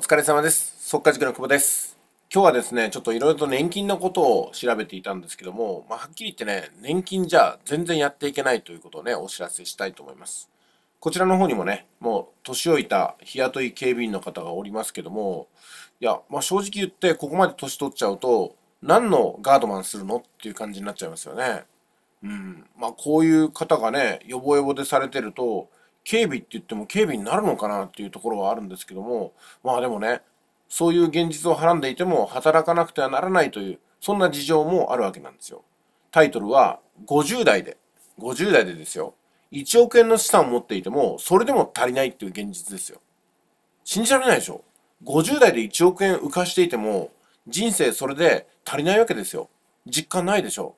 お疲れ様です。速化塾の久保です。今日はですね、ちょっといろいろと年金のことを調べていたんですけども、まあ、はっきり言ってね、年金じゃ全然やっていけないということをね、お知らせしたいと思います。こちらの方にもね、もう年老いた日雇い警備員の方がおりますけども、いや、まあ、正直言ってここまで年取っちゃうと、何のガードマンするのっていう感じになっちゃいますよね。うん。まあ、こういう方がね、よぼよぼでされてると、警備って言っても警備になるのかなっていうところはあるんですけども、まあでもね、そういう現実をはらんでいても働かなくてはならないという、そんな事情もあるわけなんですよ。タイトルは、50代で、50代でですよ、1億円の資産を持っていても、それでも足りないっていう現実ですよ。信じられないでしょ ?50 代で1億円浮かしていても、人生それで足りないわけですよ。実感ないでしょ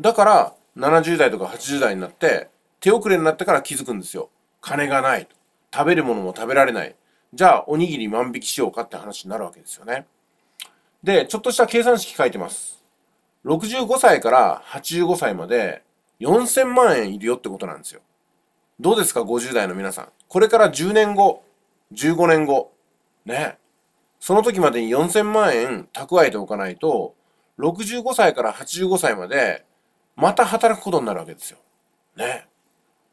だから、70代とか80代になって、手遅れになってから気づくんですよ。金がない食べるものも食べられない。じゃあ、おにぎり万引きしようかって話になるわけですよね。で、ちょっとした計算式書いてます。65歳から85歳まで4000万円いるよってことなんですよ。どうですか、50代の皆さん。これから10年後、15年後、ね。その時までに4000万円蓄えておかないと、65歳から85歳まで、また働くことになるわけですよ。ね。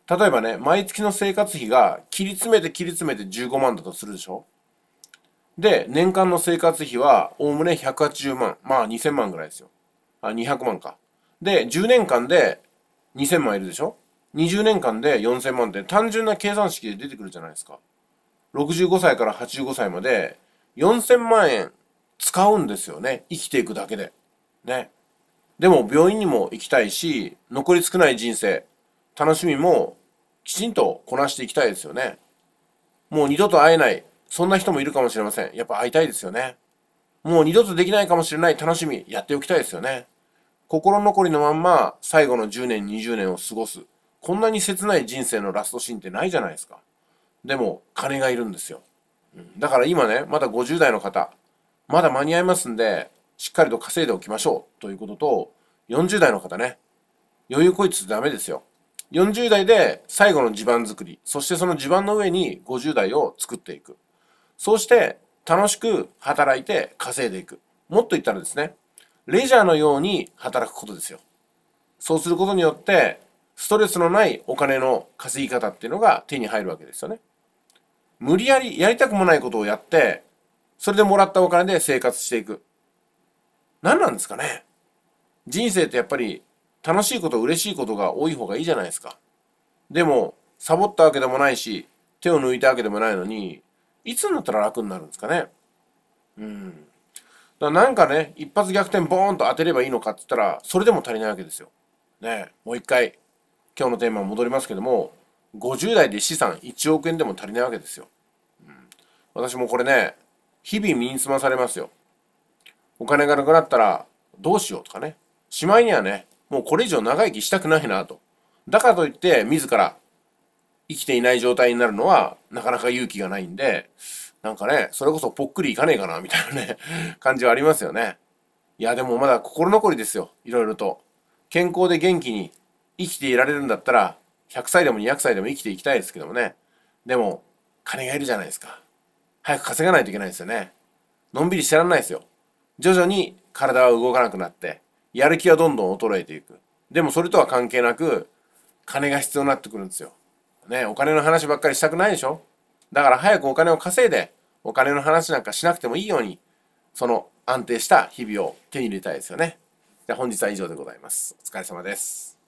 例えばね、毎月の生活費が切り詰めて切り詰めて15万だとするでしょで、年間の生活費は、おおむね180万。まあ2000万ぐらいですよ。あ、200万か。で、10年間で2000万いるでしょ ?20 年間で4000万って単純な計算式で出てくるじゃないですか。65歳から85歳まで4000万円使うんですよね。生きていくだけで。ね。でも病院にも行きたいし、残り少ない人生、楽しみもきちんとこなしていきたいですよね。もう二度と会えない、そんな人もいるかもしれません。やっぱ会いたいですよね。もう二度とできないかもしれない楽しみ、やっておきたいですよね。心残りのまんま、最後の10年、20年を過ごす。こんなに切ない人生のラストシーンってないじゃないですか。でも、金がいるんですよ。だから今ね、まだ50代の方、まだ間に合いますんで、しっかりと稼いでおきましょうということと、40代の方ね、余裕こいつダメですよ。40代で最後の地盤作り、そしてその地盤の上に50代を作っていく。そうして楽しく働いて稼いでいく。もっと言ったらですね、レジャーのように働くことですよ。そうすることによって、ストレスのないお金の稼ぎ方っていうのが手に入るわけですよね。無理やりやりたくもないことをやって、それでもらったお金で生活していく。何なんですかね人生ってやっぱり楽しいこと、嬉しいことが多い方がいいじゃないですか。でも、サボったわけでもないし、手を抜いたわけでもないのに、いつになったら楽になるんですかね。うん。だからなんかね、一発逆転ボーンと当てればいいのかって言ったら、それでも足りないわけですよ。ねもう一回、今日のテーマ戻りますけども、50代で資産1億円でも足りないわけですよ。うん、私もこれね、日々身につまされますよ。お金がなくなったらどうしようとかね。しまいにはね、もうこれ以上長生きしたくないなと。だからといって、自ら生きていない状態になるのは、なかなか勇気がないんで、なんかね、それこそぽっくりいかねえかな、みたいなね、感じはありますよね。いや、でもまだ心残りですよ。いろいろと。健康で元気に生きていられるんだったら、100歳でも200歳でも生きていきたいですけどもね。でも、金がいるじゃないですか。早く稼がないといけないですよね。のんびりしてらんないですよ。徐々に体は動かなくなって、やる気はどんどん衰えていく。でもそれとは関係なく、金が必要になってくるんですよ。ね、お金の話ばっかりしたくないでしょだから早くお金を稼いで、お金の話なんかしなくてもいいように、その安定した日々を手に入れたいですよね。じゃあ本日は以上でございます。お疲れ様です。